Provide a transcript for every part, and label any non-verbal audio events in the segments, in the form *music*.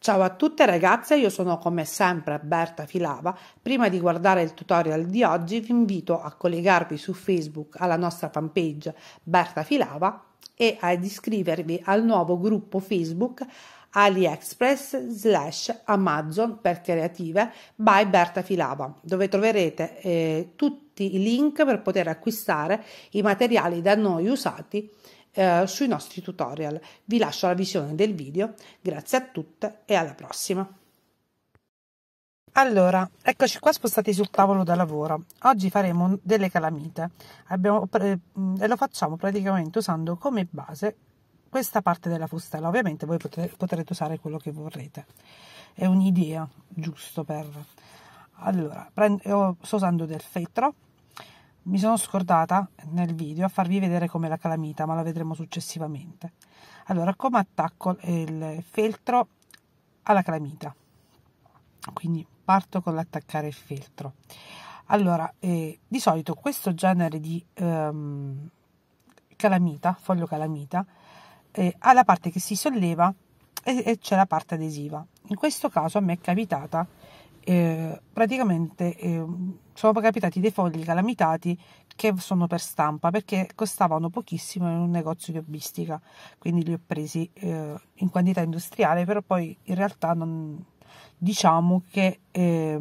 Ciao a tutte ragazze, io sono come sempre Berta Filava. Prima di guardare il tutorial di oggi vi invito a collegarvi su Facebook alla nostra fanpage Berta Filava e ad iscrivervi al nuovo gruppo Facebook AliExpress slash Amazon per creative by Berta Filava, dove troverete eh, tutti i link per poter acquistare i materiali da noi usati eh, sui nostri tutorial. Vi lascio la visione del video, grazie a tutte e alla prossima! Allora, eccoci qua spostati sul tavolo da lavoro. Oggi faremo delle calamite Abbiamo, mm, e lo facciamo praticamente usando come base questa parte della fustella. Ovviamente voi potrete usare quello che vorrete. È un'idea giusto per... Allora, sto usando del feltro mi sono scordata nel video a farvi vedere come la calamita, ma la vedremo successivamente. Allora, come attacco il feltro alla calamita? Quindi parto con l'attaccare il feltro. Allora, eh, di solito questo genere di ehm, calamita, foglio calamita, eh, ha la parte che si solleva e, e c'è la parte adesiva. In questo caso a me è capitata eh, praticamente ehm, sono capitati dei fogli calamitati che sono per stampa perché costavano pochissimo in un negozio di hobbistica, quindi li ho presi eh, in quantità industriale, però poi in realtà non, diciamo che eh,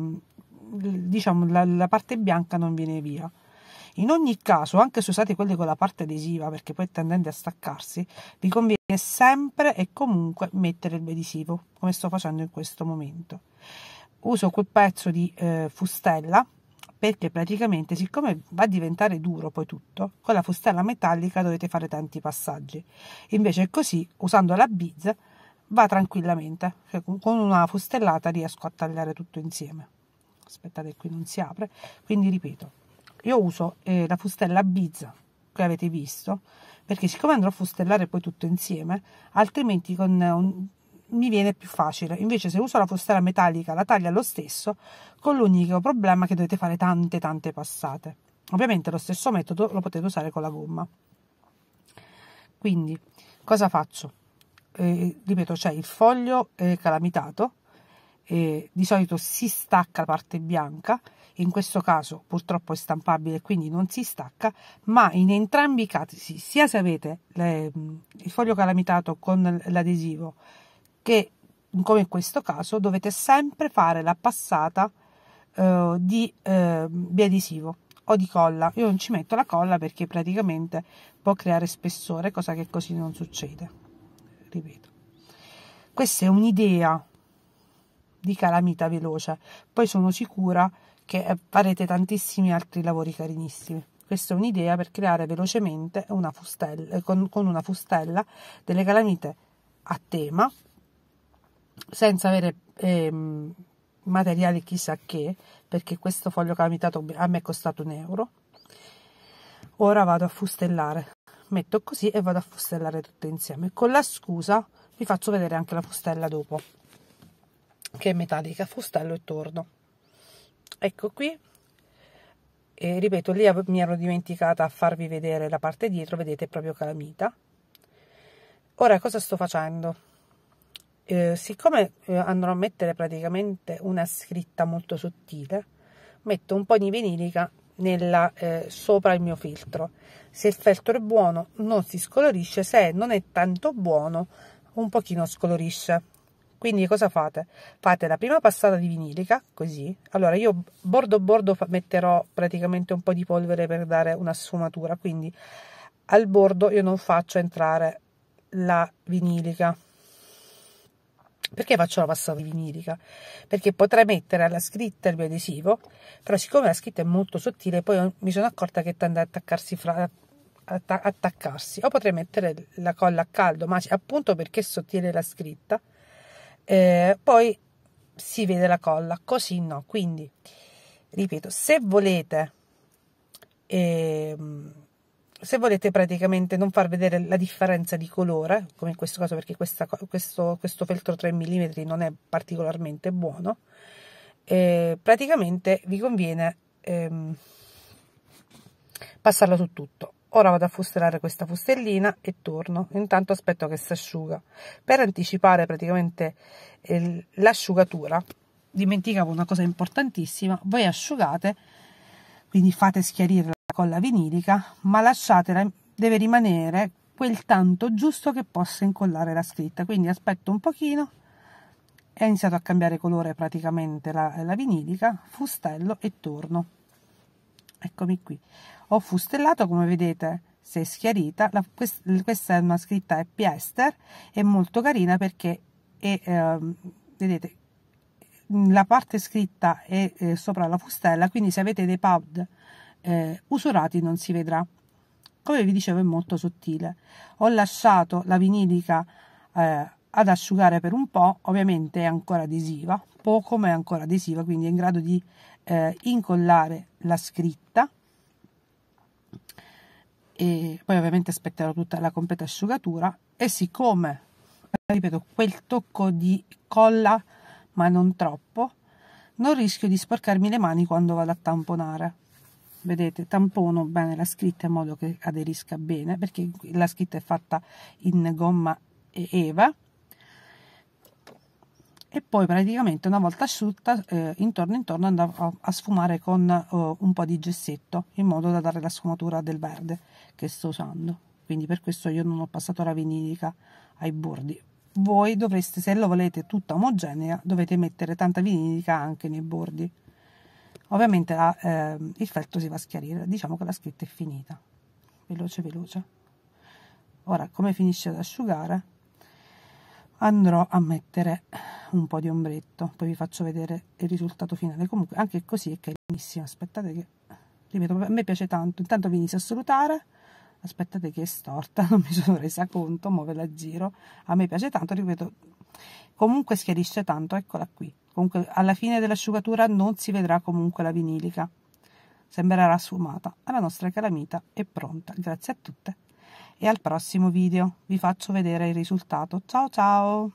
diciamo, la, la parte bianca non viene via. In ogni caso, anche se usate quelli con la parte adesiva, perché poi tendente a staccarsi, vi conviene sempre e comunque mettere il adesivo, come sto facendo in questo momento. Uso quel pezzo di eh, fustella perché praticamente siccome va a diventare duro poi tutto, con la fustella metallica dovete fare tanti passaggi. Invece così, usando la biz, va tranquillamente, cioè con una fustellata riesco a tagliare tutto insieme. Aspettate qui non si apre, quindi ripeto, io uso eh, la fustella biz che avete visto, perché siccome andrò a fustellare poi tutto insieme, altrimenti con un, mi viene più facile. Invece se uso la fustera metallica la taglia lo stesso, con l'unico problema che dovete fare tante tante passate. Ovviamente lo stesso metodo lo potete usare con la gomma. Quindi cosa faccio? Eh, ripeto, c'è il foglio eh, calamitato, eh, di solito si stacca la parte bianca, in questo caso purtroppo è stampabile quindi non si stacca, ma in entrambi i casi, sia se avete le, mm, il foglio calamitato con l'adesivo, che come in questo caso dovete sempre fare la passata eh, di eh, biadesivo o di colla. Io non ci metto la colla perché praticamente può creare spessore, cosa che così non succede. Ripeto. Questa è un'idea di calamita veloce, poi sono sicura che eh, farete tantissimi altri lavori carinissimi. Questa è un'idea per creare velocemente una fustella, eh, con, con una fustella delle calamite a tema senza avere ehm, materiali chissà che, perché questo foglio calamitato a me è costato un euro. Ora vado a fustellare, metto così e vado a fustellare tutto insieme. Con la scusa vi faccio vedere anche la fustella dopo, che è metallica, fustello e torno. Ecco qui, e ripeto, lì mi ero dimenticata a farvi vedere la parte dietro, vedete proprio calamita. Ora cosa sto facendo? Eh, siccome eh, andrò a mettere praticamente una scritta molto sottile, metto un po' di vinilica nella, eh, sopra il mio filtro. Se il feltro è buono non si scolorisce, se non è tanto buono un pochino scolorisce. Quindi cosa fate? Fate la prima passata di vinilica, così. Allora io bordo bordo metterò praticamente un po' di polvere per dare una sfumatura, quindi al bordo io non faccio entrare la vinilica perché faccio la passata vinilica? Perché potrei mettere alla scritta il biadesivo, però siccome la scritta è molto sottile, poi mi sono accorta che tende ad attaccarsi fra attaccarsi o potrei mettere la colla a caldo ma appunto perché è sottile la scritta eh, poi si vede la colla così no quindi ripeto se volete ehm, se volete praticamente non far vedere la differenza di colore, come in questo caso perché questa, questo, questo, feltro 3 mm non è particolarmente buono, eh, praticamente vi conviene ehm, passarla su tutto. Ora vado a fustellare questa fustellina e torno, intanto aspetto che si asciuga. Per anticipare praticamente eh, l'asciugatura, dimenticavo una cosa importantissima, voi asciugate, quindi fate schiarire la con la vinilica, ma lasciatela, deve rimanere quel tanto giusto che possa incollare la scritta. Quindi aspetto un pochino, è iniziato a cambiare colore praticamente la, la vinilica, fustello e torno. Eccomi qui. Ho fustellato, come vedete, si è schiarita, la, quest, questa è una scritta happy ester, è molto carina perché è, eh, vedete, la parte scritta è, è eh, sopra la fustella, quindi se avete dei pad eh, usurati non si vedrà. Come vi dicevo è molto sottile. Ho lasciato la vinilica eh, ad asciugare per un po', ovviamente è ancora adesiva, poco ma è ancora adesiva, quindi è in grado di eh, incollare la scritta e poi ovviamente aspetterò tutta la completa asciugatura e siccome ripeto quel tocco di colla ma non troppo non rischio di sporcarmi le mani quando vado a tamponare vedete tampono bene la scritta in modo che aderisca bene perché la scritta è fatta in gomma eva e poi praticamente una volta asciutta eh, intorno intorno andavo a, sfumare con eh, un po' di gessetto in modo da dare la sfumatura del verde che sto usando quindi per questo io non ho passato la vinilica ai bordi voi dovreste se lo volete tutta omogenea dovete mettere tanta vinilica anche nei bordi Ovviamente la, eh, il feltro si va a schiarire, diciamo che la scritta è finita. Veloce, veloce. Ora, come finisce ad asciugare, andrò a mettere un po' di ombretto, poi vi faccio vedere il risultato finale. Comunque, anche così è carinissimo. Aspettate che, ripeto, a me piace tanto. Intanto vi inizio a salutare aspettate che è storta *laughs* non mi sono resa conto ma ve la giro a me piace tanto ripeto comunque schiarisce tanto eccola qui comunque alla fine dell'asciugatura non si vedrà comunque la vinilica sembrerà sfumata la nostra calamita è pronta grazie a tutte e al prossimo video vi faccio vedere il risultato ciao ciao